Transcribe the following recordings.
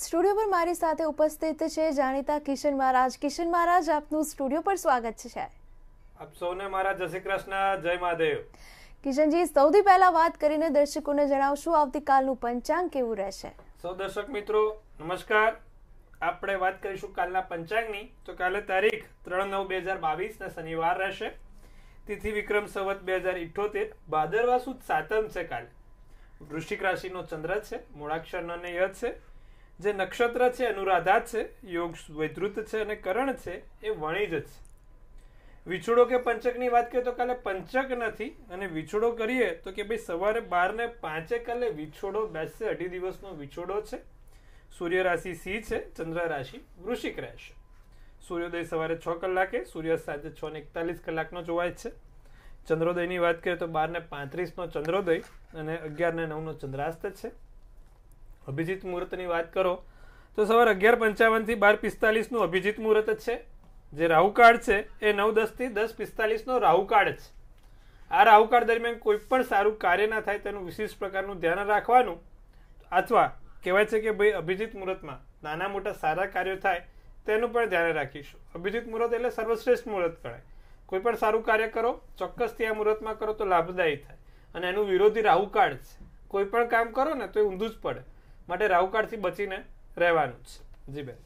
studio પર મારી સાથે ઉપસ્થિત છે જાણીતા કિશન મહારાજ કિશન મહારાજ આપનું સ્ટુડિયો પર સ્વાગત છે આપ સૌને મારા જય શ્રી કૃષ્ણ જય મહાદેવ કિશનજી સૌથી પહેલા વાત કરીને દર્શકોને જણાવશું આવતીકાલનું પંચાંગ કેવું રહેશે સૌ દર્શક મિત્રો નમસ્કાર આપણે વાત કરીશું કાલના પંચાંગની તો કાલે તારીખ ત્રણ નવ બે હજાર બાવીસ ને શનિવાર રહેશે તિથિ વિક્રમ સંવત બે હજાર ઇઠોતેર ભાદરવા સુદ સાતમ છે કાલે વૃશ્ચિક રાશિનો ચંદ્ર છે મૂળાક્ષર અને યજ છે જે નક્ષત્ર છે અનુરાધા છે યોગ વૈદ્રુત છે અને કરણ છે એ વણી જ છે વિછોડો કે પંચકની વાત કરીએ તો કાલે પંચક નથી અને વિછોડો કરીએ તો કે ભાઈ સવારે બાર ને પાંચે કાલે વિછોડો બેસશે અઢી દિવસનો વિછોડો છે સૂર્ય રાશિ સી છે ચંદ્ર રાશિ વૃશ્ચિક રહેશે સૂર્યોદય સવારે છ કલાકે સૂર્ય સાંજે છ ને એકતાલીસ કલાકનો જોવાય છે ચંદ્રોદયની વાત કરીએ તો બાર ને પાંત્રીસનો ચંદ્રોદય અને અગિયાર ને નવનો ચંદ્રાસ્ત છે અભિજીત મુહૂર્તની વાત કરો તો સવાર અગિયાર પંચાવનથી બાર પિસ્તાલીસનું અભિજીત મુહૂર્ત જ છે જે રાહુકાળ છે એ નવ દસથી દસ પિસ્તાલીસનો રાહુકાળ છે આ રાહુકાળ દરમિયાન કોઈ પણ સારું કાર્ય ના થાય તેનું વિશેષ પ્રકારનું ધ્યાન રાખવાનું અથવા કહેવાય છે કે ભાઈ અભિજીત મુહૂર્તમાં નાના મોટા સારા કાર્યો થાય તેનું પણ ધ્યાન રાખીશું અભિજીત મુહૂર્ત એટલે સર્વશ્રેષ્ઠ મુહૂર્ત ગણાય કોઈ પણ સારું કાર્ય કરો ચોક્કસથી આ મુહૂર્તમાં કરો તો લાભદાયી થાય અને એનું વિરોધી રાહુકાળ છે કોઈ પણ કામ કરો ને તો એ ઊંધું જ પડે માટે રાહુકાળથી બચીને રહેવાનું છે જી બેન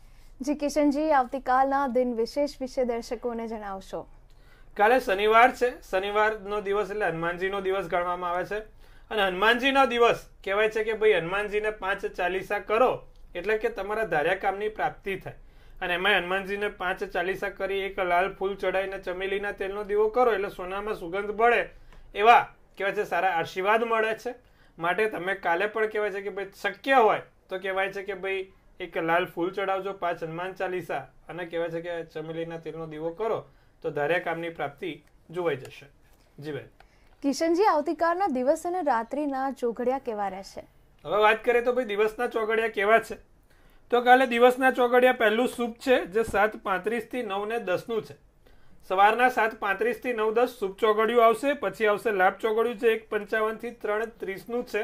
જી કિશનજી આવતીકાલના દિન વિશેષ વિશે દર્શકોને જણાવશો કાલે શનિવાર છે શનિવારનો દિવસ એટલે હનુમાનજીનો દિવસ ગણવામાં આવે છે અને હનુમાનજીનો દિવસ કહેવાય છે કે ભાઈ હનુમાનજીને પાંચ ચાલીસા કરો એટલે કે તમારા ધાર્યા કામની પ્રાપ્તિ થાય અને એમાં હનુમાનજીને પાંચ ચાલીસા કરી એક લાલ ફૂલ ચડાવીને ચમેલીના તેલનો દીવો કરો એટલે સોનામાં સુગંધ મળે એવા કહેવાય છે સારા આશીર્વાદ મળે છે માટે તમે કાલે પણ કહેવાય છે કે ભાઈ શક્ય હોય તો કહેવાય છે કે ભાઈ એક લાલ ફૂલ ચડાવજો પાંચ હનુમાન ચાલીસા અને કહેવાય છે કે ચમેલીના તેલનો દીવો કરો તો દરેક આમની પ્રાપ્તિ જોવાઈ જશે જી બેન કિશનજી આવતીકાલના દિવસ અને રાત્રિના ચોઘડિયા કેવા રહેશે હવે વાત કરીએ તો ભાઈ દિવસના ચોઘડિયા કેવા છે તો કાલે દિવસના ચોઘડિયા પહેલું શુભ છે જે સાત પાંત્રીસથી નવ ને દસનું છે સવારના સાત પાંત્રીસથી નવ દસ સૂપ ચોગડિયું આવશે પછી આવશે લાભ ચોગડિયું છે એક પંચાવનથી ત્રણ ત્રીસનું છે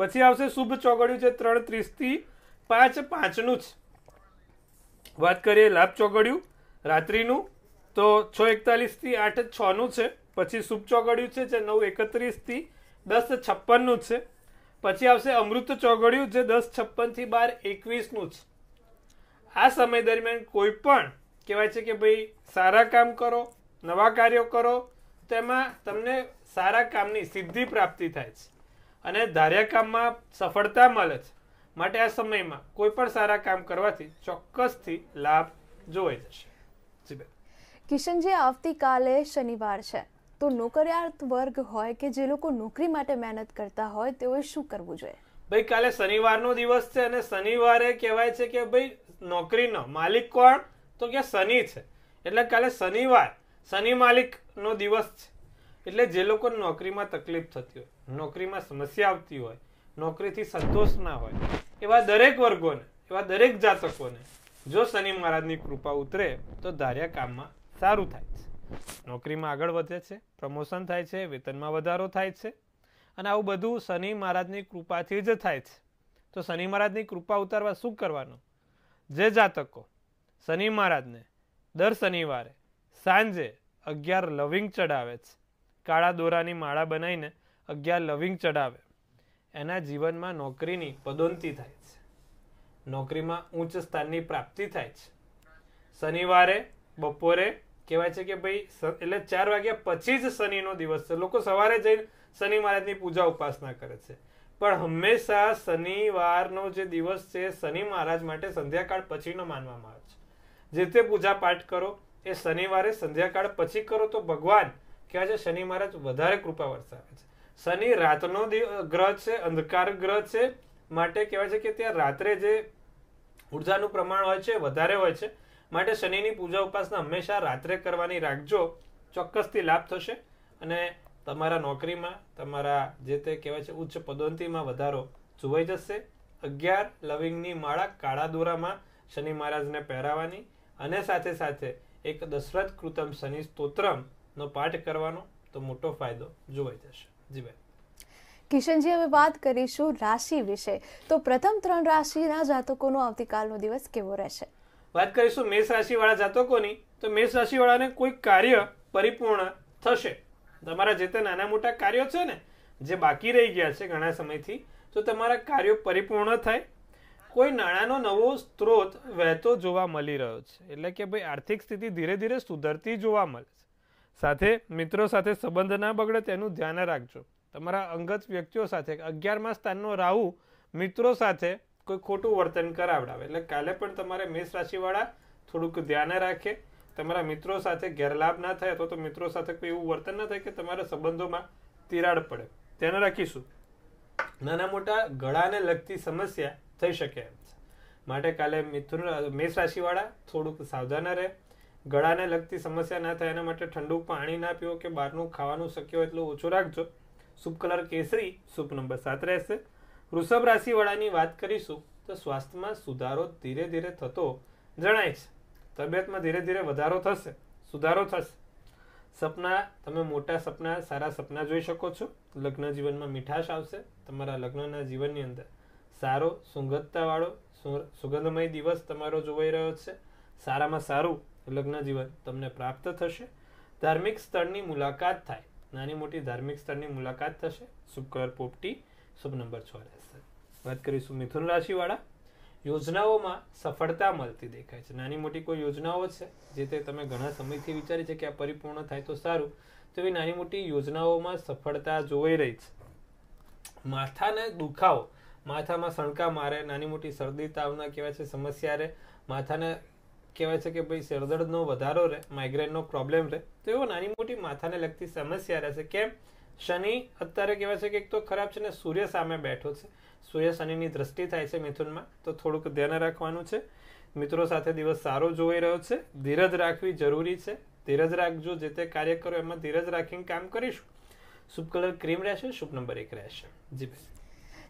પછી આવશે શુભ ચોગડિયું છે ત્રણ ત્રીસથી પાંચ પાંચનું જ વાત કરીએ લાભ ચોગડિયું રાત્રિનું તો છ એકતાલીસથી આઠ છનું છે પછી શુભ ચોગડિયું છે જે નવ એકત્રીસથી દસ છપ્પનનું છે પછી આવશે અમૃત ચોગડિયું જે દસ છપ્પનથી બાર એકવીસનું છે આ સમય દરમિયાન કોઈ પણ કહેવાય છે કે ભાઈ સારા કામ કરો નવા કાર્યો કરો તેમાં તમને સારા કામની સિદ્ધિ પ્રાપ્તિ થાય છે અને ધાર્યા કામમાં સફળતા મળે છે માટે આ સમયમાં કોઈ પણ સારા કામ કરવાથી ચોક્કસથી લાભ જોવાઈ જશે કિશનજી આવતીકાલે શનિવાર છે તો નોકરિયાત વર્ગ હોય કે જે લોકો નોકરી માટે મહેનત કરતા હોય તેઓએ શું કરવું જોઈએ ભાઈ કાલે શનિવારનો દિવસ છે અને શનિવારે કહેવાય છે કે ભાઈ નોકરીનો માલિક કોણ તો કે શનિ છે એટલે કાલે શનિવાર શનિ માલિકનો દિવસ છે એટલે જે લોકો નોકરીમાં તકલીફ થતી હોય નોકરીમાં સમસ્યા આવતી હોય નોકરીથી સંતોષ ના હોય એવા દરેક વર્ગોને એવા દરેક જાતકોને જો શનિ મહારાજની કૃપા ઉતરે તો ધાર્યા કામમાં સારું થાય છે નોકરીમાં આગળ વધે છે પ્રમોશન થાય છે વેતનમાં વધારો થાય છે અને આવું બધું શનિ મહારાજની કૃપાથી જ થાય છે તો શનિ મહારાજની કૃપા ઉતારવા શું કરવાનું જે જાતકો શનિ મહારાજને દર શનિવારે સાંજે અગિયાર લવિંગ ચડાવે છે કાળા દોરાની માળા બનાવીને અગિયાર લવિંગ ચડાવે એના જીવનમાં નોકરીની પદોન્નતિ થાય છે નોકરીમાં ઉચ્ચ સ્થાનની પ્રાપ્તિ થાય છે શનિવારે બપોરે કહેવાય છે કે ભાઈ એટલે ચાર વાગ્યા પછી જ શનિનો દિવસ છે લોકો સવારે જઈને શનિ મહારાજની પૂજા ઉપાસના કરે છે પણ હંમેશા શનિવારનો જે દિવસ છે શનિ મહારાજ માટે સંધ્યાકાળ પછીનો માનવામાં આવે છે જે તે પૂજા પાઠ કરો એ શનિવારે સંધ્યાકાળ પછી કરો તો ભગવાન કહેવાય છે શનિ મહારાજ વધારે કૃપા વરસાવે છે શનિ રાતનો ગ્રહ છે અંધકાર ગ્રહ છે માટે કહેવાય છે કે ત્યાં રાત્રે જે ઉર્જાનું પ્રમાણ હોય છે વધારે હોય છે માટે શનિની પૂજા ઉપાસના હંમેશા રાત્રે કરવાની રાખજો ચોક્કસથી લાભ થશે અને તમારા નોકરીમાં તમારા જે તે કહેવાય છે ઉચ્ચ પદોન્નતિમાં વધારો જોવાઈ જશે અગિયાર લવિંગની માળા કાળા દોરામાં શનિ મહારાજને પહેરાવાની અને સાથે સાથે એક દશરથ કૃતમ શનિ સ્તોત્રમનો પાઠ કરવાનો તો મોટો ફાયદો જોવાઈ જશે જીભાઈ કિશનજી હવે વાત કરીશું રાશિ વિશે તો પ્રથમ ત્રણ રાશિના જાતકોનો આવતીકાલનો દિવસ કેવો રહેશે વાત કરીશું મેષ રાશિવાળા જાતકોની તો મેષ રાશિવાળાને કોઈ કાર્ય પરિપૂર્ણ થશે તમારા જે તે નાના મોટા કાર્યો છે ને જે બાકી રહી ગયા છે ઘણા સમયથી તો તમારા કાર્યો પરિપૂર્ણ થાય કોઈ નાણાંનો નવો સ્ત્રોત વહેતો જોવા મળી રહ્યો છે એટલે કે ભાઈ આર્થિક સ્થિતિ ધીરે ધીરે સુધરતી જોવા મળે છે સાથે મિત્રો સાથે સંબંધ ના બગડે તેનું ધ્યાન રાખજો તમારા અંગત વ્યક્તિઓ સાથે અગિયારમાં સ્થાનનો રાહુ મિત્રો સાથે કોઈ ખોટું વર્તન કરાવડાવે એટલે કાલે પણ તમારે મેષ રાશિવાળા થોડુંક ધ્યાન રાખે તમારા મિત્રો સાથે ગેરલાભ ના થાય અથવા તો મિત્રો સાથે કોઈ એવું વર્તન ના થાય કે તમારા સંબંધોમાં તિરાડ પડે ધ્યાન રાખીશું નાના મોટા ગળાને લગતી સમસ્યા થઈ શકે માટે કાલે મિથુન મેષ રાશિવાળા થોડુંક સાવધાન રહે ગળાને લગતી સમસ્યા ના થાય એના માટે ઠંડુ પાણી ના પીઓ કે બહારનું ખાવાનું શક્ય એટલું ઓછું રાખજો શુભ કલર કેસરી શુભ નંબર સાત રહેશે વૃષભ રાશિવાળાની વાત કરીશું તો સ્વાસ્થ્યમાં સુધારો ધીરે ધીરે થતો જણાય છે તબિયતમાં ધીરે ધીરે વધારો થશે સુધારો થશે સપના તમે મોટા સપના સારા સપના જોઈ શકો છો લગ્ન જીવનમાં મીઠાશ આવશે તમારા લગ્નના જીવનની અંદર સારો સુંગતતાવાળો સુગંધમય દિવસ તમારો જોવાઈ રહ્યો છે સારામાં સારું લગ્ન જીવન તમને પ્રાપ્ત થશે ધાર્મિક સ્થળની મુલાકાત થાય નાની મોટી ધાર્મિક સ્થળની મુલાકાત થશે શુક્ર પોપટી શુભ નંબર છ રહેશે વાત કરીશું મિથુન રાશિવાળા યોજનાઓમાં સફળતા મળતી દેખાય છે નાની મોટી કોઈ યોજનાઓ છે જે તે તમે ઘણા સમયથી વિચારી છે કે આ પરિપૂર્ણ થાય તો સારું તો એવી નાની મોટી યોજનાઓમાં સફળતા જોવાઈ રહી છે માથાને દુખાવો માથામાં સણકા મારે નાની મોટી શરદી તાવના કહેવાય છે સમસ્યા રહે માથાને કહેવાય છે કે ભાઈ સરદર્દનો વધારો રહે માઇગ્રેનનો પ્રોબ્લેમ રહે તો એવો નાની મોટી માથાને લગતી સમસ્યા રહેશે કેમ શનિ અત્યારે કહેવાય છે કે એક તો ખરાબ છે ને સૂર્ય સામે બેઠો છે સૂર્ય શનિની દ્રષ્ટિ થાય છે મિથુનમાં તો થોડુંક ધ્યાન રાખવાનું છે મિત્રો સાથે દિવસ સારો જોઈ રહ્યો છે ધીરજ રાખવી જરૂરી છે ધીરજ રાખજો જે તે કાર્ય કરો એમાં ધીરજ રાખીને કામ કરીશું શુભ કલર ક્રીમ રહેશે શુભ નંબર એક રહેશે જી ભાઈ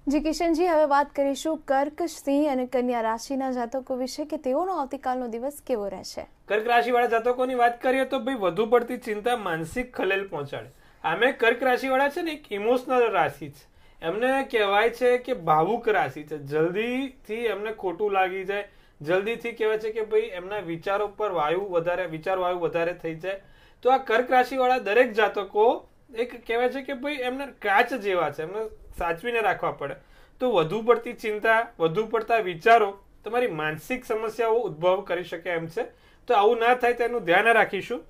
જી કિશનજી હવે વાત કરીશું કર્ક સિંહ અને કન્યા રાશિના જાતકો વિશે કે તેઓનો આવતીકાલનો દિવસ કેવો રહેશે કર્ક રાશિવાળા જાતકોની વાત કરીએ તો ભાઈ વધુ પડતી ચિંતા માનસિક ખલેલ પહોંચાડે આમે કર્ક રાશિવાળા છે ને એક ઇમોશનલ રાશિ છે એમને કહેવાય છે કે ભાવુક રાશિ છે જલ્દીથી એમને ખોટું લાગી જાય જલ્દીથી કહેવાય છે કે ભાઈ એમના વિચારો પર વાયુ વધારે વિચાર વાયુ વધારે થઈ જાય તો આ કર્ક રાશિવાળા દરેક જાતકો એક કહેવાય છે કે ભાઈ એમને કાચ જેવા છે એમને સાચવીને રાખવા પડે તો વધુ પડતી ચિંતા વધુ પડતા વિચારો તમારી માનસિક સમસ્યાઓ ઉદ્ભવ કરી શકે એમ છે તો આવું ના થાય તેનું ધ્યાન રાખીશું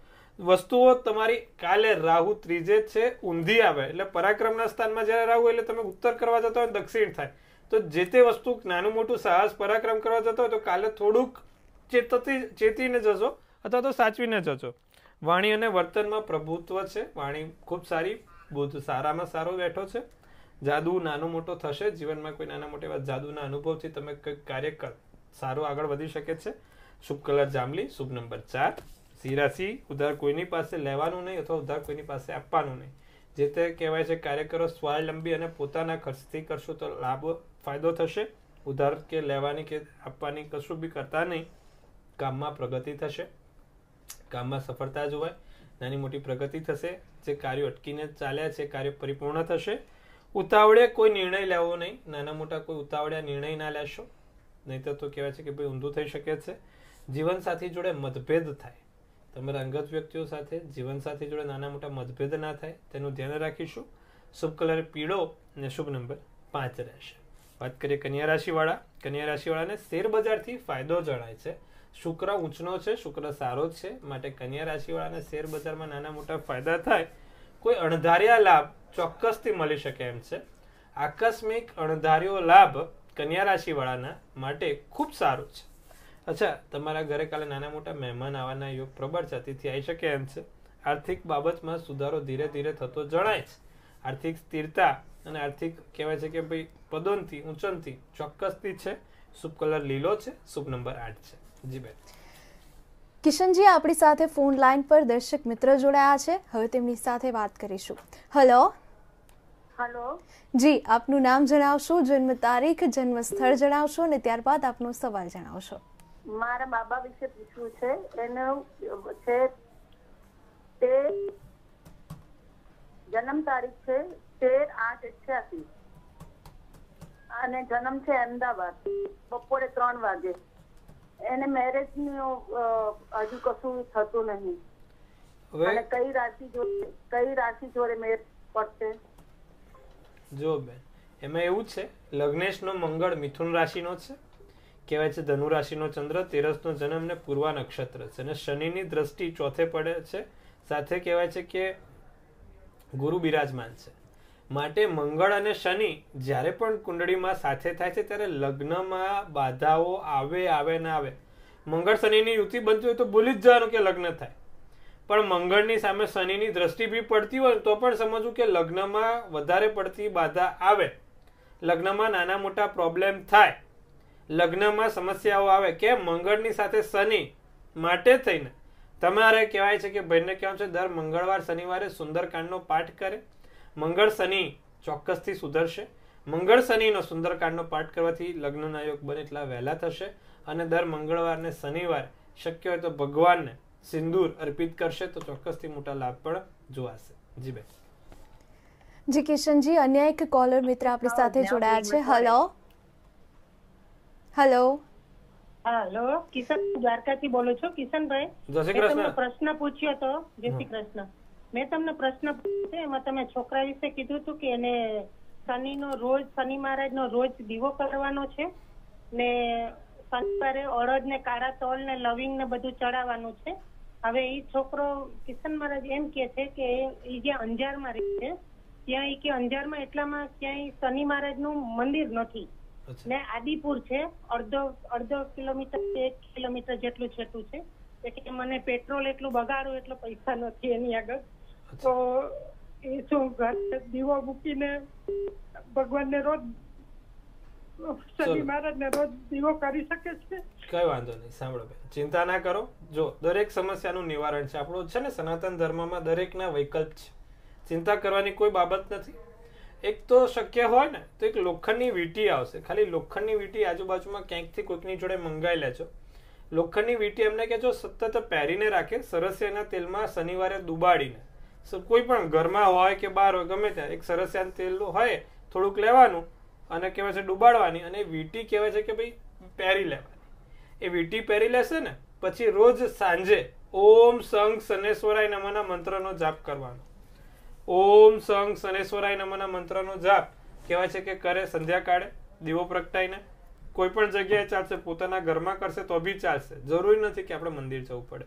વસ્તુઓ તમારી કાલે રાહુ ત્રીજે છે ઊંધી આવે એટલે પરાક્રમના સ્થાનમાં જ્યારે રાહુ એટલે તમે ઉત્તર કરવા જતા હોય દક્ષિણ થાય તો જે તે વસ્તુ નાનું મોટું સાહસ પરાક્રમ કરવા જતો હોય તો કાલે થોડુંક ચેતતી ચેતીને જજો અથવા તો સાચવીને જજો વાણી અને વર્તનમાં પ્રભુત્વ છે વાણી ખૂબ સારી બુદ્ધ સારામાં સારો બેઠો છે જાદુ નાનો મોટો થશે જીવનમાં કોઈ નાના મોટી વાત જાદુના અનુભવથી તમે કંઈક કાર્ય સારું આગળ વધી શકે છે શુભ કલર જાંબલી શુભ નંબર ચાર સિરાસી ઉધાર કોઈની પાસે લેવાનું નહીં અથવા ઉધાર કોઈની પાસે આપવાનું નહીં જે તે કહેવાય છે કાર્યકરો સ્વાવલંબી અને પોતાના ખર્ચથી કરશો તો લાભ ફાયદો થશે ઉધાર કે લેવાની કે આપવાની કશું બી કરતા નહીં કામમાં પ્રગતિ થશે કામમાં સફળતા જોવાય નાની મોટી પ્રગતિ થશે જે કાર્યો અટકીને ચાલ્યા છે કાર્ય પરિપૂર્ણ થશે ઉતાવળે કોઈ નિર્ણય લેવો નહીં નાના મોટા કોઈ ઉતાવળ્યા નિર્ણય ના લેશો નહીતર તો કહેવાય છે કે ભાઈ ઊંધું થઈ શકે છે જીવનસાથી જોડે મતભેદ થાય તમારા અંગત વ્યક્તિઓ સાથે જીવનસાથી જોડે નાના મોટા મતભેદ ના થાય તેનું ધ્યાન રાખીશું શુભ કલર પીળો અને શુભ નંબર પાંચ રહેશે વાત કરીએ કન્યા રાશિવાળા કન્યા રાશિવાળાને શેરબજારથી ફાયદો જણાય છે શુક્ર ઊંચનો છે શુક્ર સારો છે માટે કન્યા રાશિવાળાને શેરબજારમાં નાના મોટા ફાયદા થાય કોઈ અણધાર્યા લાભ ચોક્કસથી મળી શકે એમ છે આકસ્મિક અણધાર્યો લાભ કન્યા રાશિવાળાના માટે ખૂબ સારું છે અચ્છા તમારા ઘરે કાલે નાના મોટા મહેમાન આવવાના યોગ પ્રબળ છે તેથી આવી શકે એમ છે આર્થિક બાબતમાં સુધારો ધીરે ધીરે થતો જણાય છે આર્થિક સ્થિરતા અને આર્થિક કહેવાય છે કે ભાઈ પદોનથી ઊંચનથી ચોક્કસથી છે શુભ કલર લીલો છે શુભ નંબર આઠ છે જી બેન કિશનજી આપણી સાથે ફોન લાઈન પર દર્શક મિત્ર જોડાયા છે હવે તેમની સાથે વાત કરીશું હલો હેલો જી આપનું નામ જણાવશો જન્મ તારીખ જન્મ સ્થળ જણાવશો અને ત્યારબાદ આપનો સવાલ જણાવશો મારા બાબા વિશે પૂછવું છે એનું છે તે જન્મ તારીખ છે તેર આઠ અઠ્યાસી અને જન્મ છે અમદાવાદ બપોરે ત્રણ વાગે એને મેરેજ નું હજુ કશું થતું નહીં અને કઈ રાશિ જોડે કઈ રાશિ જોડે મેરેજ પડશે જો બેન એમાં એવું છે લગ્નેશનો મંગળ મિથુન રાશિનો છે કહેવાય છે ધનુ રાશિનો ચંદ્ર તેરસનો જન્મ ને પૂર્વા નક્ષત્ર છે અને શનિની દ્રષ્ટિ ચોથે પડે છે સાથે કહેવાય છે કે ગુરુ બિરાજમાન છે માટે મંગળ અને શનિ જ્યારે પણ કુંડળીમાં સાથે થાય છે ત્યારે લગ્નમાં બાધાઓ આવે આવે ને આવે મંગળ શનિની યુતિ બનતી હોય તો ભૂલી જ જવાનું કે લગ્ન થાય પણ મંગળની સામે શનિની દ્રષ્ટિ બી પડતી હોય તો પણ સમજવું કે લગ્નમાં વધારે પડતી બાધા આવે લગ્નમાં નાના મોટા પ્રોબ્લેમ થાય લગ્નમાં સમસ્યાઓ આવે કે મંગળની સાથે શનિ માટે થઈને તમારે કહેવાય છે કે ભાઈને કહેવાનું છે દર મંગળવાર શનિવારે સુંદરકાંડનો પાઠ કરે મંગળ શનિ ચોક્કસથી સુધરશે મંગળ શનિનો સુંદરકાંડનો પાઠ કરવાથી લગ્નના યોગ બને એટલા વહેલા થશે અને દર મંગળવાર ને શનિવાર શક્ય હોય તો ભગવાનને સિંદૂર અર્પિત કરશે તો ચોક્કસથી મોટા લાભ પણ જોવાશે જી બેન જી કિશનજી અન્ય એક કોલર મિત્ર આપણી સાથે જોડાયા છે હેલો હેલો હેલો કિશન દ્વારકાથી બોલો છો કિશનભાઈ જય શ્રી પ્રશ્ન પૂછ્યો તો જય શ્રી કૃષ્ણ મેં તમને પ્રશ્ન પૂછ્યો એમાં તમે છોકરા વિશે કીધું હતું કે એને શનિ નો રોજ શનિ મહારાજ નો રોજ દીવો કરવાનો છે ને શનિવારે અડદ ને કાળા તલ ને લવિંગ ને બધું ચડાવવાનું છે હવે એ છોકરો કિશન મહારાજ એમ કે છે કે એ જે અંજારમાં રહે છે ત્યાં એ કે અંજારમાં એટલામાં ક્યાંય શનિ મહારાજ નું મંદિર નથી ને આદિપુર છે અડધો અડધો કિલોમીટર એક કિલોમીટર જેટલું છેટું છે એટલે મને પેટ્રોલ એટલું બગાડું એટલો પૈસા નથી એની આગળ તો એ શું ઘર દીવો મૂકીને ભગવાનને રોજ શનિ મહારાજને રોજ દીવો કરી શકે છે કઈ વાંધો નહીં સાંભળો બેન ચિંતા ના કરો જો દરેક સમસ્યાનું નિવારણ છે આપણો છે ને સનાતન ધર્મમાં દરેકના વિકલ્પ છે ચિંતા કરવાની કોઈ બાબત નથી એક તો શક્ય હોય ને તો એક લોખંડની વીટી આવશે ખાલી લોખંડની વીટી આજુબાજુમાં ક્યાંકથી કોઈકની જોડે મંગાઈ લેજો લોખંડની વીટી એમને કહેજો સતત પહેરીને રાખે સરસિયાના તેલમાં શનિવારે ડુબાડીને કોઈ પણ ઘરમાં હોય કે બહાર હોય ગમે ત્યાં એક સરસિયાનું તેલ હોય થોડુંક લેવાનું અને કહેવાય છે ડૂબાડવાની અને વીટી કહેવાય છે કે ભાઈ પહેરી લેવાની એ વીટી પહેરી લેશે ને પછી રોજ સાંજે ઓમ સંગ શનેશ્વરાય નમના મંત્રનો જાપ કરવાનો ઓમ સંગ શનેશ્વરાય નમના મંત્રનો જાપ કહેવાય છે કે કરે સંધ્યાકાળે દીવો પ્રગટાઈને કોઈ પણ જગ્યાએ ચાલશે પોતાના ઘરમાં કરશે તો બી ચાલશે જરૂરી નથી કે આપણે મંદિર જવું પડે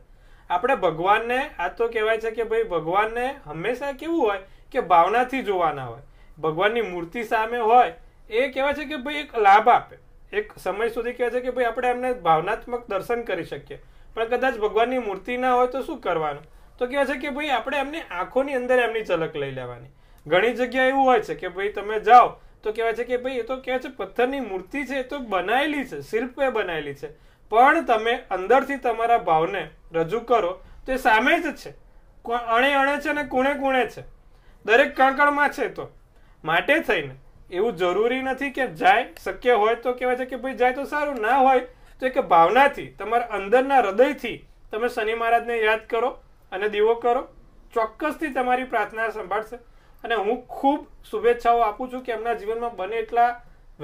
આપણે ભગવાનને આ તો કહેવાય છે કે ભાઈ ભગવાનને હંમેશા કેવું હોય કે ભાવનાથી જોવાના હોય ભગવાનની મૂર્તિ સામે હોય એ કહેવાય છે કે ભાઈ એક લાભ આપે એક સમય સુધી કહેવાય છે કે ભાઈ આપણે એમને ભાવનાત્મક દર્શન કરી શકીએ પણ કદાચ ભગવાનની મૂર્તિ ના હોય તો શું કરવાનું તો કહેવાય છે કે ભાઈ આપણે એમની આંખોની અંદર એમની ઝલક લઈ લેવાની ઘણી જગ્યાએ એવું હોય છે કે ભાઈ તમે જાઓ તો કહેવાય છે કે ભાઈ એ તો કહેવાય છે પથ્થરની મૂર્તિ છે એ તો બનાવેલી છે શિલ્પે બનાવેલી છે પણ તમે અંદરથી તમારા ભાવને રજૂ કરો તો એ સામે જ છે અણે અણે છે અને કુણે કુણે છે દરેક કાંકણમાં છે તો માટે થઈને એવું જરૂરી નથી કે જાય શક્ય હોય તો કહેવાય છે કે ભાઈ જાય તો સારું ના હોય તો એક ભાવનાથી તમારા અંદરના હૃદયથી તમે શનિ મહારાજને યાદ કરો અને દીવો કરો ચોક્કસથી તમારી પ્રાર્થના સંભાળશે અને હું ખૂબ શુભેચ્છાઓ આપું છું કે એમના જીવનમાં બને એટલા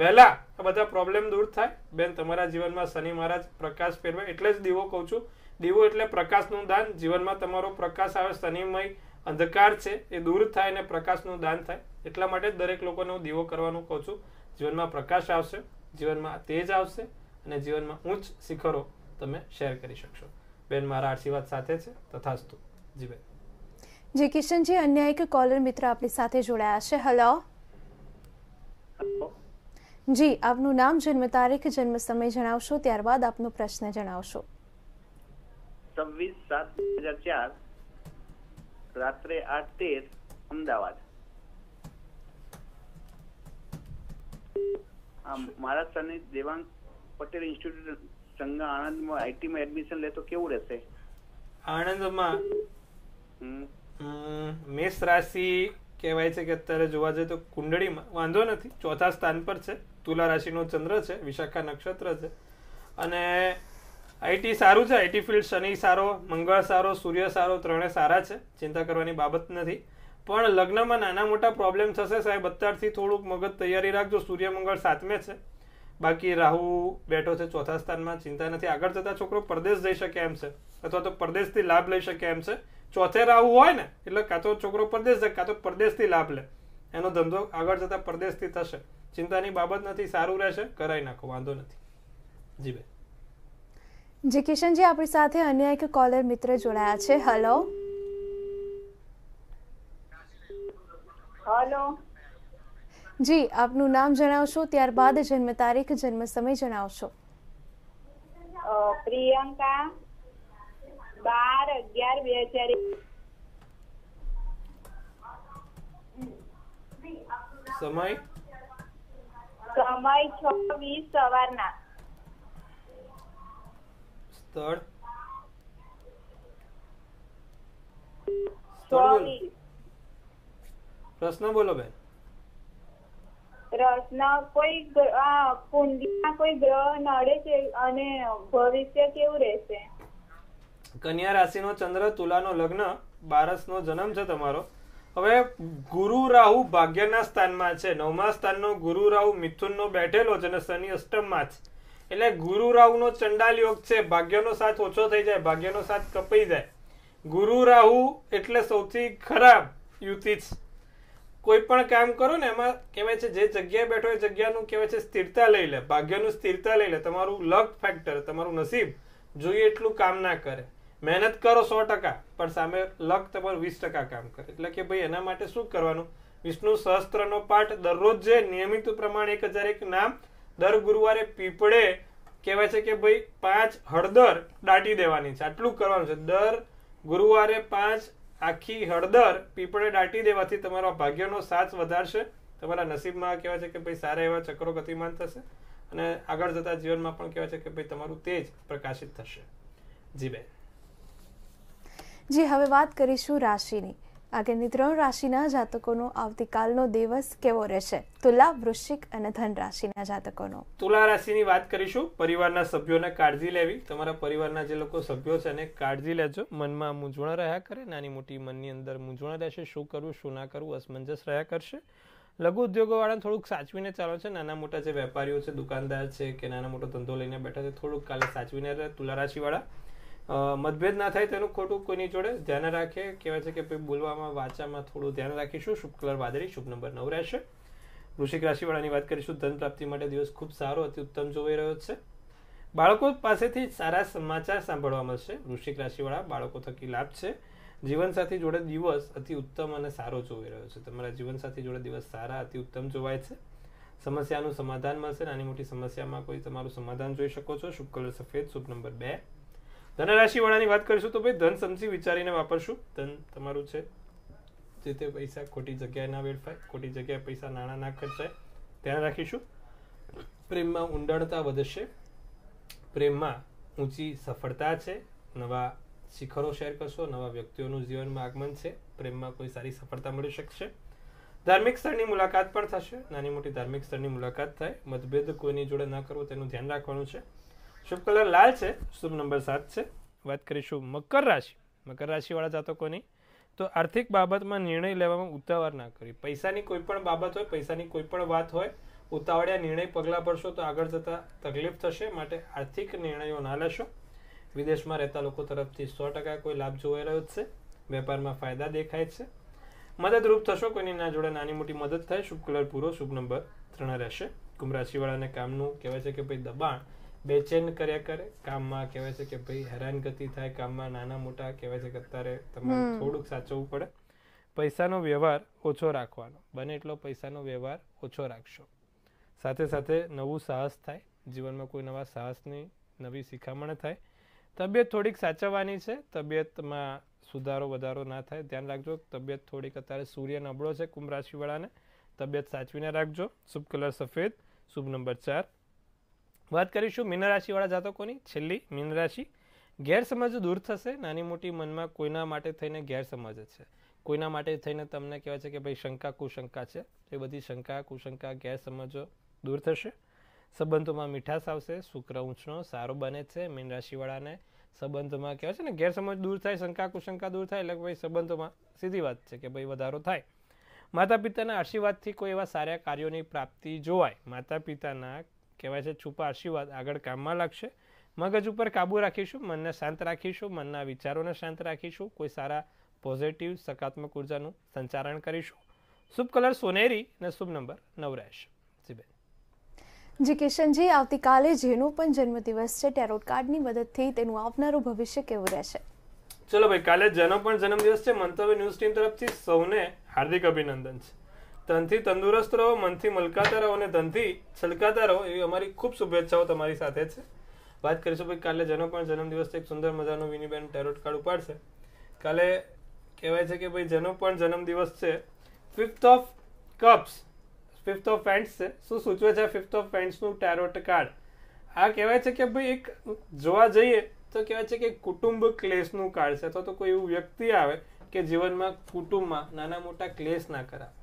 વહેલા આ બધા પ્રોબ્લેમ દૂર થાય બેન તમારા જીવનમાં શનિ મહારાજ પ્રકાશ ફેરવે એટલે જ દીવો કહું છું દીવો એટલે પ્રકાશનું દાન જીવનમાં તમારો પ્રકાશ આવે શનિમય અંધકાર છે એ દૂર થાય અને પ્રકાશનું દાન થાય એટલા માટે દરેક લોકોને હું દીવો કરવાનું કહું છું જીવનમાં પ્રકાશ આવશે જીવનમાં તેજ આવશે અને જીવનમાં ઉચ્ચ શિખરો તમે શેર કરી શકશો બેન મારા આશીર્વાદ સાથે છે તથાસ્તુ જી બેન જી કિશનજી અન્ય એક કોલર મિત્ર આપણી સાથે જોડાયા છે હેલો જી આપનું નામ જન્મ તારીખ જન્મ સમય જણાવશો ત્યારબાદ આપનો પ્રશ્ન જણાવશો છવ્વીસ સાત બે રાત્રે આઠ તેર અમદાવાદ મારા સને દેવાંગ પટેલ ઇન્સ્ટિટ્યૂટ સંઘ આણંદમાં આઈટીમાં એડમિશન લે તો કેવું રહેશે આણંદમાં મેષ રાશિ કહેવાય છે કે અત્યારે જોવા જઈએ તો કુંડળીમાં વાંધો નથી ચોથા સ્થાન પર છે તુલા રાશિનો ચંદ્ર છે વિશાખા નક્ષત્ર છે અને આઈટી સારું છે આઈટી ફિલ્ડ શનિ સારો મંગળ સારો સૂર્ય સારો ત્રણે સારા છે ચિંતા કરવાની બાબત નથી પણ લગ્નમાં નાના મોટા પ્રોબ્લેમ થશે સાહેબ અત્યારથી થોડુંક મગજ તૈયારી રાખજો સૂર્ય મંગળ સાતમે છે બાકી રાહુ બેઠો છે ચોથા સ્થાનમાં ચિંતા નથી આગળ જતા છોકરો પરદેશ જઈ શકે એમ છે અથવા તો પરદેશથી લાભ લઈ શકે એમ છે ચોથે રાહુ હોય ને એટલે કાં તો છોકરો પરદેશ જાય કાં તો પરદેશથી લાભ લે એનો ધંધો આગળ જતા પરદેશથી થશે ચિંતાની બાબત નથી સારું રહેશે કરાવી નાખો વાંધો નથી જી ભાઈ જી કિશનજી આપણી સાથે અન્ય એક કોલર મિત્ર જોડાયા છે હેલો હેલો જી આપનું નામ જણાવશો ત્યારબાદ જન્મ તારીખ જન્મ સમય જણાવશો પ્રિયંકા બાર અગિયાર બે હજાર સમય સમય છ વીસ સવારના સ્થળ પ્રશ્ન બોલો બેન રસન કોઈ કુંડલીમાં કોઈ ગ્રહ નડે છે અને ભવિષ્ય કેવું રહેશે કન્યા રાશિનો ચંદ્ર તુલાનો લગ્ન બારસનો જન્મ છે તમારો હવે ગુરુ રાહુ ભાગ્યના સ્થાનમાં છે નવમા સ્થાનનો ગુરુ રાહુ મિથુનનો બેઠેલો છે અને શનિ અષ્ટમમાં છે એટલે ગુરુ રાહુનો ચંડાલ યોગ છે ભાગ્યનો સાથ ઓછો થઈ જાય ભાગ્યનો સાથ કપાઈ જાય ગુરુ રાહુ એટલે સૌથી ખરાબ યુતિ કોઈ પણ કામ કરો ને એમાં કહેવાય છે જે જગ્યાએ બેઠો એ જગ્યાનું કહેવાય છે સ્થિરતા લઈ લે ભાગ્યનું સ્થિરતા લઈ લે તમારું લક ફેક્ટર તમારું નસીબ જોઈએ એટલું કામ ના કરે મહેનત કરો સો ટકા પણ સામે લક તમારું વીસ ટકા કામ કરે એટલે કે ભાઈ એના માટે શું કરવાનું વિષ્ણુ સહસ્ત્રનો પાઠ દરરોજ જે નિયમિત પ્રમાણે એક હજાર એક નામ દર ગુરુવારે પીપળે કહેવાય છે કે ભાઈ પાંચ હળદર દાટી દેવાની છે આટલું કરવાનું છે દર ગુરુવારે પાંચ આખી હળદર પીપળે દાટી દેવાથી તમારા ભાગ્યનો સાચ વધારશે તમારા નસીબમાં કહેવાય છે કે ભાઈ સારા એવા ચક્રો ગતિમાન થશે અને આગળ જતા જીવનમાં પણ કહેવાય છે કે ભાઈ તમારું તેજ પ્રકાશિત થશે જી બેન જી હવે વાત કરીશું રાશિની આગળની ત્રણ રાશિના જાતકોનો આવતીકાલનો દિવસ કેવો રહેશે તુલા વૃશ્ચિક અને ધન રાશિના જાતકોનો તુલા રાશિની વાત કરીશું પરિવારના સભ્યોને કાળજી લેવી તમારા પરિવારના જે લોકો સભ્યો છે એને કાળજી લેજો મનમાં મૂંઝવણ રહ્યા કરે નાની મોટી મનની અંદર મૂંઝવણ રહેશે શું કરવું શું ના કરવું અસમંજસ રહ્યા કરશે લઘુ ઉદ્યોગોવાળાને થોડુંક સાચવીને ચાલો છે નાના મોટા જે વેપારીઓ છે દુકાનદાર છે કે નાના મોટો ધંધો લઈને બેઠા છે થોડુંક કાલે સાચવીને રહે તુલા રાશિવાળા મતભેદ ના થાય તેનું ખોટું કોઈની જોડે ધ્યાન રાખે કહેવાય છે કે ભાઈ બોલવામાં વાંચામાં થોડું ધ્યાન રાખીશું શુભ કલર વાદળી શુભ નંબર નવ રહેશે વૃશ્ચિક રાશિવાળાની વાત કરીશું ધન પ્રાપ્તિ માટે દિવસ ખૂબ સારો અતિ ઉત્તમ જોવાઈ રહ્યો છે બાળકો પાસેથી સારા સમાચાર સાંભળવા મળશે વૃશ્ચિક રાશિવાળા બાળકો થકી લાભ છે જીવનસાથી જોડે દિવસ અતિ ઉત્તમ અને સારો જોવાઈ રહ્યો છે તમારા જીવનસાથી જોડે દિવસ સારા અતિ ઉત્તમ જોવાય છે સમસ્યાનું સમાધાન મળશે નાની મોટી સમસ્યામાં કોઈ તમારું સમાધાન જોઈ શકો છો શુભ સફેદ શુભ નંબર બે ધનરાશિવાળાની વાત કરીશું તો ભાઈ ધન સમજી વિચારીને વાપરશું ધન તમારું છે જે તે પૈસા ખોટી જગ્યાએ ના વેડફાય ખોટી જગ્યાએ પૈસા નાણાં ના ખર્ચાય ધ્યાન રાખીશું પ્રેમમાં ઊંડાણતા વધશે પ્રેમમાં ઊંચી સફળતા છે નવા શિખરો શેર કરશો નવા વ્યક્તિઓનું જીવનમાં આગમન છે પ્રેમમાં કોઈ સારી સફળતા મળી શકશે ધાર્મિક સ્થળની મુલાકાત પણ થશે નાની મોટી ધાર્મિક સ્થળની મુલાકાત થાય મતભેદ કોઈની જોડે ન કરવો તેનું ધ્યાન રાખવાનું છે શુભ કલર લાલ છે શુભ નંબર સાત છે વાત કરીશું મકર રાશિ મકર રાશિવાળા જાતકોની તો આર્થિક બાબતમાં નિર્ણય લેવામાં ઉતાવળ ના કરી પૈસાની કોઈ પણ બાબત હોય પૈસાની કોઈ પણ વાત હોય ઉતાવળ્યા નિર્ણય પગલાં ભરશો તો આગળ જતા તકલીફ થશે માટે આર્થિક નિર્ણયો ના લેશો વિદેશમાં રહેતા લોકો તરફથી સો ટકા કોઈ લાભ જોવાઈ રહ્યો છે વેપારમાં ફાયદા દેખાય છે મદદરૂપ થશો કોઈની ના જોડે નાની મોટી મદદ થાય શુભ કલર પૂરો શુભ નંબર ત્રણ રહેશે કુંભ કામનું કહેવાય છે કે ભાઈ દબાણ બેચેન કર્યા કરે કામમાં કહેવાય છે કે ભાઈ હેરાનગતિ થાય કામમાં નાના મોટા કહેવાય છે કે અત્યારે તમારે થોડુંક સાચવવું પડે પૈસાનો વ્યવહાર ઓછો રાખવાનો બને એટલો પૈસાનો વ્યવહાર ઓછો રાખશો સાથે સાથે નવું સાહસ થાય જીવનમાં કોઈ નવા સાહસની નવી શિખામણ થાય તબિયત થોડીક સાચવવાની છે તબિયતમાં સુધારો વધારો ના થાય ધ્યાન રાખજો તબિયત થોડીક અત્યારે સૂર્ય નબળો છે કુંભ રાશિવાળાને તબિયત સાચવીને રાખજો શુભ કલર સફેદ શુભ નંબર ચાર વાત કરીશું મીન રાશિવાળા જાતકોની છેલ્લી મીન રાશિ ગેરસમજ દૂર થશે નાની મોટી મનમાં કોઈના માટે થઈને ગેરસમજ છે કોઈના માટે થઈને તમને કહેવાય છે કે ભાઈ શંકા કુશંકા છે એ બધી શંકા કુશંકા ગેરસમજો દૂર થશે સંબંધોમાં મીઠાશ આવશે શુક્ર ઊંચનો સારો બને છે મીનરાશિવાળાને રાશિવાળાને સંબંધોમાં કહેવાય છે ને ગેરસમજ દૂર થાય શંકા કુશંકા દૂર થાય એટલે ભાઈ સંબંધોમાં સીધી વાત છે કે ભાઈ વધારો થાય માતા પિતાના આશીર્વાદથી કોઈ એવા સારા કાર્યોની પ્રાપ્તિ જોવાય માતા પિતાના કહેવાય છે છુપા આશીર્વાદ આગળ કામમાં લાગશે મગજ ઉપર કાબુ રાખીશું મનને શાંત રાખીશું મનના વિચારોને શાંત રાખીશું કોઈ સારા પોઝિટિવ સકારાત્મક ઉર્જાનું સંચારણ કરીશું શુભ કલર સોનેરી અને શુભ નંબર નવ રહેશે જીબેન જી કિશનજી આવતીકાલે જેનો પણ જન્મદિવસ છે ટેરોટ કાર્ડની મદદથી તેનું આવનારું ભવિષ્ય કેવું રહેશે ચલો ભાઈ કાલે જેનો પણ જન્મદિવસ છે મંતવ્ય ન્યૂઝ ટીમ તરફથી સૌને હાર્દિક અભિનંદન છે ધનથી તંદુરસ્ત રહો મનથી મલકાતા રહો અને ધનથી છલકાતા રહો એવી અમારી ખૂબ શુભેચ્છાઓ તમારી સાથે છે વાત કરીશું ભાઈ કાલે જેનો પણ જન્મદિવસ એક સુંદર મજાનો વિનીબેન ટેરોટ કાર્ડ ઉપાડશે કાલે કહેવાય છે કે ભાઈ જેનો પણ જન્મદિવસ છે fifth of cups fifth of pents છે શું સૂચવે છે ફિફ્થ ઓફ પેન્ટ્સનું ટેરોટ કાર્ડ આ કહેવાય છે કે ભાઈ એક જોવા જઈએ તો કહેવાય છે કે કુટુંબ ક્લેશનું કાર્ડ છે અથવા તો કોઈ એવું વ્યક્તિ આવે કે જીવનમાં કુટુંબમાં નાના મોટા ક્લેશ ના કરાવે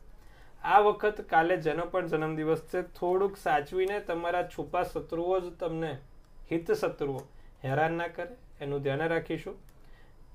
આ વખત કાલે જેનો પણ જન્મદિવસ છે થોડુંક સાચવીને તમારા છુપા શત્રુઓ જ તમને હિત શત્રુઓ હેરાન ના કરે એનું ધ્યાન રાખીશું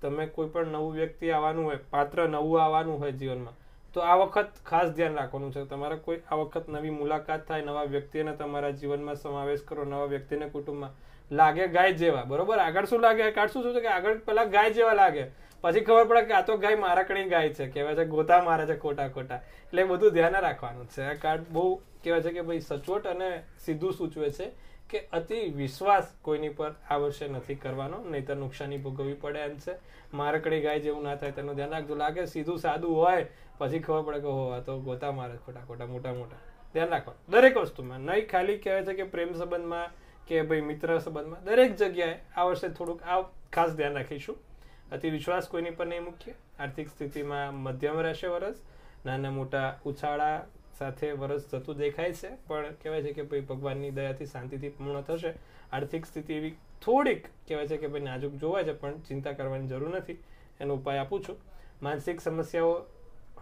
તમે કોઈ પણ નવું વ્યક્તિ આવવાનું હોય પાત્ર નવું આવવાનું હોય જીવનમાં તો આ વખત ખાસ ધ્યાન રાખવાનું છે તમારે કોઈ આ વખત નવી મુલાકાત થાય નવા વ્યક્તિને તમારા જીવનમાં સમાવેશ કરો નવા વ્યક્તિને કુટુંબમાં લાગે ગાય જેવા બરોબર આગળ શું લાગે કાઢ શું છે કે આગળ પેલા ગાય જેવા લાગે પછી ખબર પડે કે આ તો ગાય મારા ગાય છે કહેવાય છે ગોતા મારે છે ખોટા ખોટા એટલે બધું ધ્યાન રાખવાનું છે આ કાર્ડ બહુ કહેવાય છે કે ભાઈ સચોટ અને સીધું સૂચવે છે કે અતિ વિશ્વાસ કોઈની પર આ વર્ષે નથી કરવાનો નહીતર નુકસાની ભોગવવી પડે એમ છે મારકડી ગાય જેવું ના થાય તેનું ધ્યાન રાખજો લાગે સીધું સાદું હોય પછી ખબર પડે કે હો આ તો ગોતા મારે ખોટા ખોટા મોટા મોટા ધ્યાન રાખો દરેક વસ્તુમાં નહીં ખાલી કહેવાય છે કે પ્રેમ સંબંધમાં કે ભાઈ મિત્ર સંબંધમાં દરેક જગ્યાએ આ વર્ષે થોડુંક આ ખાસ ધ્યાન રાખીશું અતિ વિશ્વાસ કોઈની પર નહીં મૂકીએ આર્થિક સ્થિતિમાં મધ્યમ રહેશે વરસ નાના મોટા ઉછાળા સાથે વરસ થતું દેખાય છે પણ કહેવાય છે કે ભાઈ ભગવાનની દયાથી શાંતિથી પૂર્ણ થશે આર્થિક સ્થિતિ એવી થોડીક કહેવાય છે કે ભાઈ નાજુક જોવાય છે પણ ચિંતા કરવાની જરૂર નથી એનો ઉપાય આપું છું માનસિક સમસ્યાઓ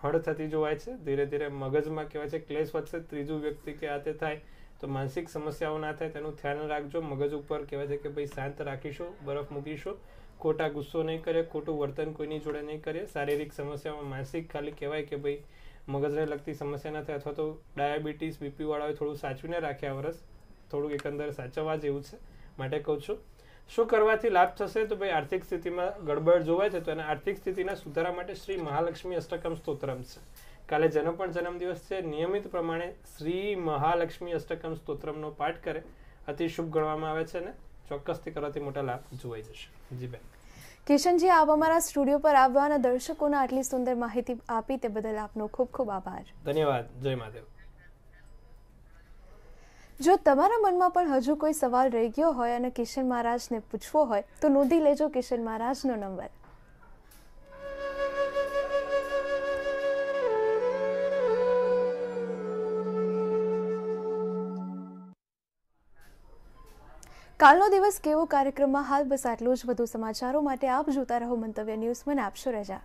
હળ થતી જોવાય છે ધીરે ધીરે મગજમાં કહેવાય છે ક્લેશ વધશે ત્રીજું વ્યક્તિ કે આ તે થાય તો માનસિક સમસ્યાઓ ના થાય તેનું ધ્યાન રાખજો મગજ ઉપર કહેવાય છે કે ભાઈ શાંત રાખીશું બરફ મૂકીશું ખોટા ગુસ્સો નહીં કરે ખોટું વર્તન કોઈની જોડે નહીં કરે શારીરિક સમસ્યામાં માનસિક ખાલી કહેવાય કે ભાઈ મગજને લગતી સમસ્યા ના થાય અથવા તો ડાયાબિટીસ બીપીવાળાઓએ થોડું સાચવીને રાખ્યા વરસ થોડુંક એકંદર સાચવવા જેવું છે માટે કહું છું શું કરવાથી લાભ થશે તો ભાઈ આર્થિક સ્થિતિમાં ગડબડ જોવાય છે તો એના આર્થિક સ્થિતિના સુધારા માટે શ્રી મહાલક્ષ્મી અષ્ટકમ સ્તોત્રમ છે કાલે જેનો પણ જન્મદિવસ છે નિયમિત પ્રમાણે શ્રી મહાલક્ષ્મી અષ્ટકમ સ્તોત્રમનો પાઠ કરે અતિ શુભ ગણવામાં આવે છે ને ચોક્કસથી કરવાથી મોટા લાભ જોવાઈ જશે જી બેન કિશનજી આપ અમારા સ્ટુડિયો પર આવવાના દર્શકોને આટલી સુંદર માહિતી આપી તે બદલ આપનો ખૂબ ખૂબ આભાર ધન્યવાદ જય મહાદેવ જો તમારા મનમાં પણ હજુ કોઈ સવાલ રહી ગયો હોય અને કિશન મહારાજને પૂછવો હોય તો નોંધી લેજો કિશન મહારાજનો નંબર કાલનો દિવસ કેવો કાર્યક્રમમાં હાલ બસ આટલું જ વધુ સમાચારો માટે આપ જોતા રહો મંતવ્ય ન્યૂઝ મને આપશો રજા